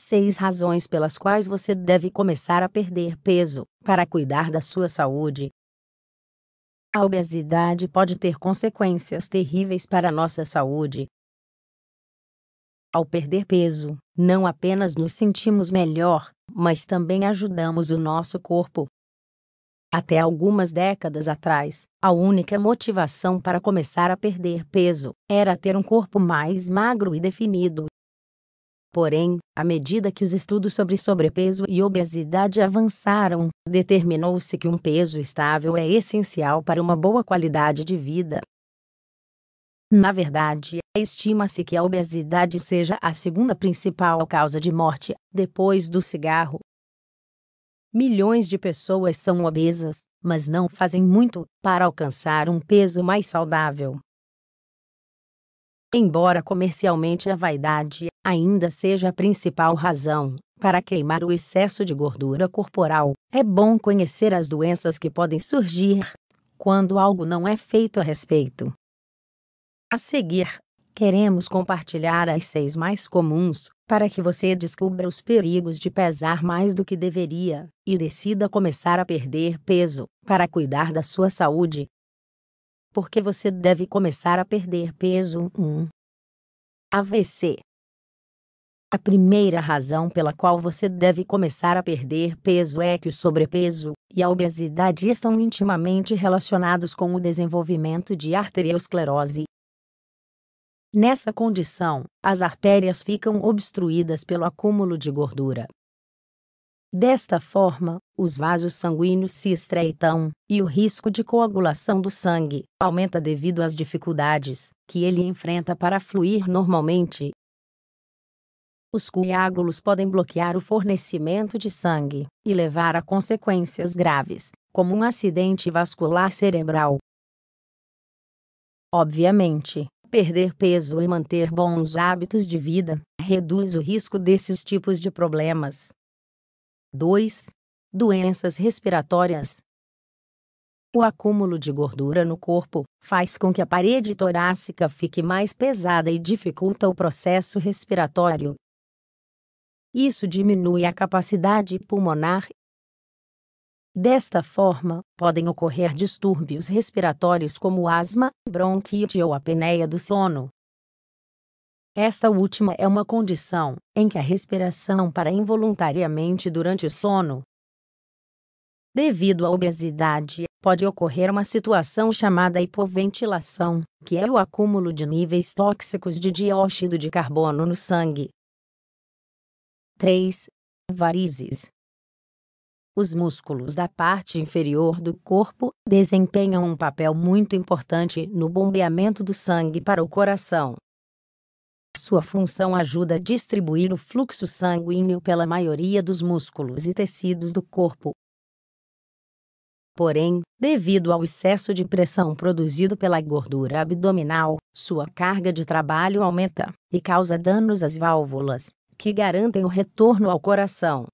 6 razões pelas quais você deve começar a perder peso para cuidar da sua saúde. A obesidade pode ter consequências terríveis para a nossa saúde. Ao perder peso, não apenas nos sentimos melhor, mas também ajudamos o nosso corpo. Até algumas décadas atrás, a única motivação para começar a perder peso era ter um corpo mais magro e definido Porém, à medida que os estudos sobre sobrepeso e obesidade avançaram, determinou-se que um peso estável é essencial para uma boa qualidade de vida. Na verdade, estima-se que a obesidade seja a segunda principal causa de morte, depois do cigarro. Milhões de pessoas são obesas, mas não fazem muito para alcançar um peso mais saudável. Embora comercialmente a vaidade ainda seja a principal razão para queimar o excesso de gordura corporal, é bom conhecer as doenças que podem surgir quando algo não é feito a respeito. A seguir, queremos compartilhar as seis mais comuns para que você descubra os perigos de pesar mais do que deveria e decida começar a perder peso para cuidar da sua saúde porque você deve começar a perder peso. 1. AVC A primeira razão pela qual você deve começar a perder peso é que o sobrepeso e a obesidade estão intimamente relacionados com o desenvolvimento de arteriosclerose. Nessa condição, as artérias ficam obstruídas pelo acúmulo de gordura, Desta forma, os vasos sanguíneos se estreitam, e o risco de coagulação do sangue aumenta devido às dificuldades que ele enfrenta para fluir normalmente. Os coágulos podem bloquear o fornecimento de sangue e levar a consequências graves, como um acidente vascular cerebral. Obviamente, perder peso e manter bons hábitos de vida reduz o risco desses tipos de problemas. 2. Doenças respiratórias. O acúmulo de gordura no corpo faz com que a parede torácica fique mais pesada e dificulta o processo respiratório. Isso diminui a capacidade pulmonar. Desta forma, podem ocorrer distúrbios respiratórios como asma, bronquite ou apneia do sono. Esta última é uma condição em que a respiração para involuntariamente durante o sono. Devido à obesidade, pode ocorrer uma situação chamada hipoventilação, que é o acúmulo de níveis tóxicos de dióxido de carbono no sangue. 3. Varizes. Os músculos da parte inferior do corpo desempenham um papel muito importante no bombeamento do sangue para o coração, sua função ajuda a distribuir o fluxo sanguíneo pela maioria dos músculos e tecidos do corpo. Porém, devido ao excesso de pressão produzido pela gordura abdominal, sua carga de trabalho aumenta e causa danos às válvulas, que garantem o retorno ao coração.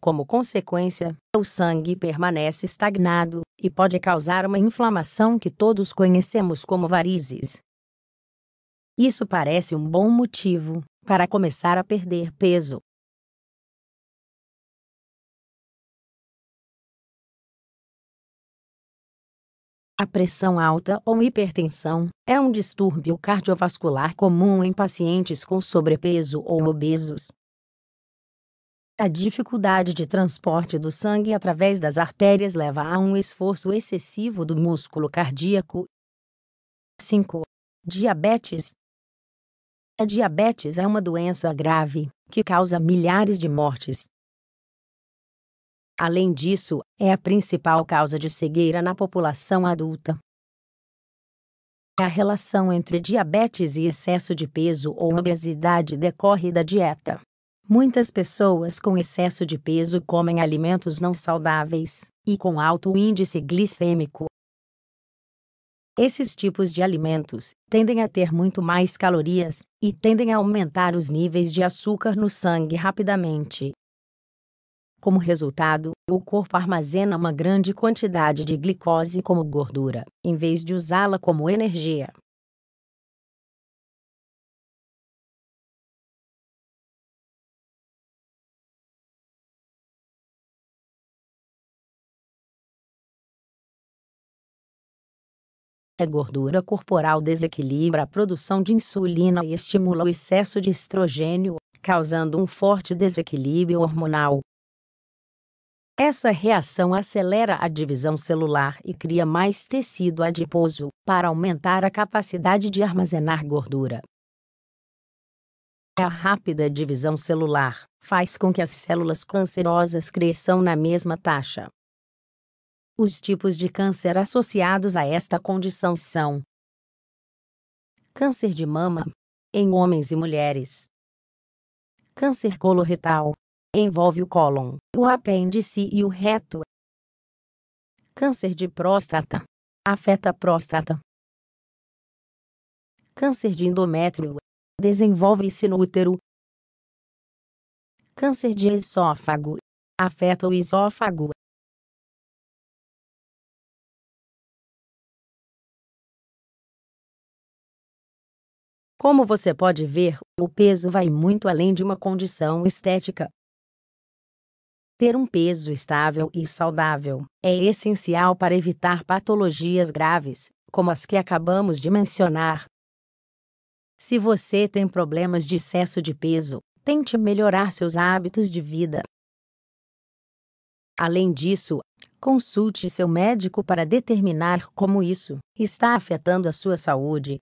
Como consequência, o sangue permanece estagnado e pode causar uma inflamação que todos conhecemos como varizes, isso parece um bom motivo para começar a perder peso. A pressão alta ou hipertensão é um distúrbio cardiovascular comum em pacientes com sobrepeso ou obesos. A dificuldade de transporte do sangue através das artérias leva a um esforço excessivo do músculo cardíaco. 5. Diabetes a diabetes é uma doença grave, que causa milhares de mortes. Além disso, é a principal causa de cegueira na população adulta. A relação entre diabetes e excesso de peso ou obesidade decorre da dieta. Muitas pessoas com excesso de peso comem alimentos não saudáveis e com alto índice glicêmico, esses tipos de alimentos tendem a ter muito mais calorias e tendem a aumentar os níveis de açúcar no sangue rapidamente. Como resultado, o corpo armazena uma grande quantidade de glicose como gordura, em vez de usá-la como energia. A gordura corporal desequilibra a produção de insulina e estimula o excesso de estrogênio, causando um forte desequilíbrio hormonal. Essa reação acelera a divisão celular e cria mais tecido adiposo, para aumentar a capacidade de armazenar gordura. A rápida divisão celular faz com que as células cancerosas cresçam na mesma taxa. Os tipos de câncer associados a esta condição são: câncer de mama, em homens e mulheres, câncer coloretal, envolve o cólon, o apêndice e o reto, câncer de próstata, afeta a próstata, câncer de endométrio, desenvolve-se no útero, câncer de esôfago, afeta o esôfago. Como você pode ver, o peso vai muito além de uma condição estética. Ter um peso estável e saudável é essencial para evitar patologias graves, como as que acabamos de mencionar. Se você tem problemas de excesso de peso, tente melhorar seus hábitos de vida. Além disso, consulte seu médico para determinar como isso está afetando a sua saúde